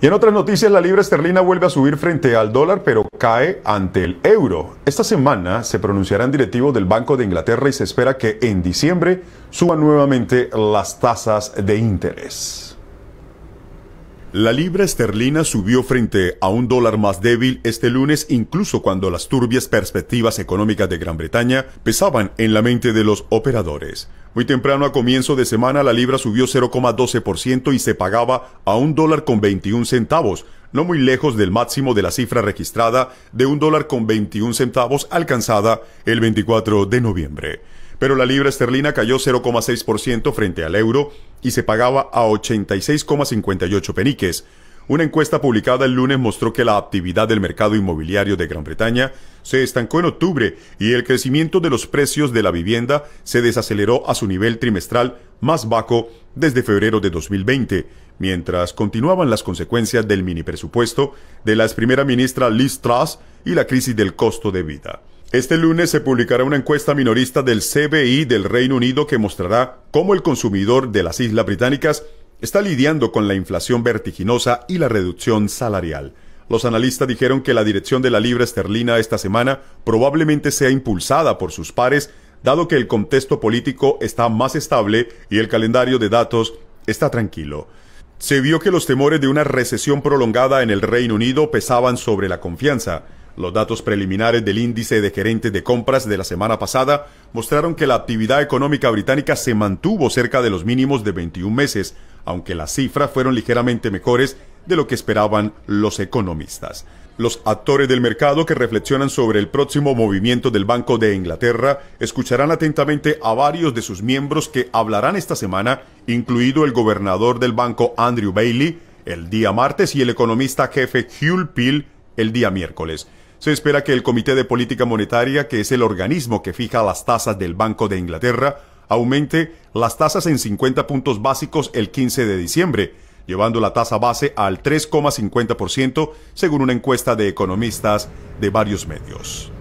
Y en otras noticias, la libra esterlina vuelve a subir frente al dólar, pero cae ante el euro. Esta semana se en directivo del Banco de Inglaterra y se espera que en diciembre suban nuevamente las tasas de interés. La libra esterlina subió frente a un dólar más débil este lunes, incluso cuando las turbias perspectivas económicas de Gran Bretaña pesaban en la mente de los operadores. Muy temprano a comienzo de semana la libra subió 0,12% y se pagaba a un dólar con 21 centavos, no muy lejos del máximo de la cifra registrada de un dólar con 21 centavos alcanzada el 24 de noviembre. Pero la libra esterlina cayó 0,6% frente al euro y se pagaba a 86,58 peniques. Una encuesta publicada el lunes mostró que la actividad del mercado inmobiliario de Gran Bretaña se estancó en octubre y el crecimiento de los precios de la vivienda se desaceleró a su nivel trimestral más bajo desde febrero de 2020, mientras continuaban las consecuencias del mini presupuesto de la ex primera ministra Liz Truss y la crisis del costo de vida. Este lunes se publicará una encuesta minorista del CBI del Reino Unido que mostrará cómo el consumidor de las Islas Británicas está lidiando con la inflación vertiginosa y la reducción salarial. Los analistas dijeron que la dirección de la libra esterlina esta semana probablemente sea impulsada por sus pares, dado que el contexto político está más estable y el calendario de datos está tranquilo. Se vio que los temores de una recesión prolongada en el Reino Unido pesaban sobre la confianza. Los datos preliminares del índice de gerentes de compras de la semana pasada mostraron que la actividad económica británica se mantuvo cerca de los mínimos de 21 meses, aunque las cifras fueron ligeramente mejores de lo que esperaban los economistas. Los actores del mercado que reflexionan sobre el próximo movimiento del Banco de Inglaterra escucharán atentamente a varios de sus miembros que hablarán esta semana, incluido el gobernador del banco Andrew Bailey el día martes y el economista jefe Hugh Peel el día miércoles. Se espera que el Comité de Política Monetaria, que es el organismo que fija las tasas del Banco de Inglaterra, aumente las tasas en 50 puntos básicos el 15 de diciembre, llevando la tasa base al 3,50% según una encuesta de economistas de varios medios.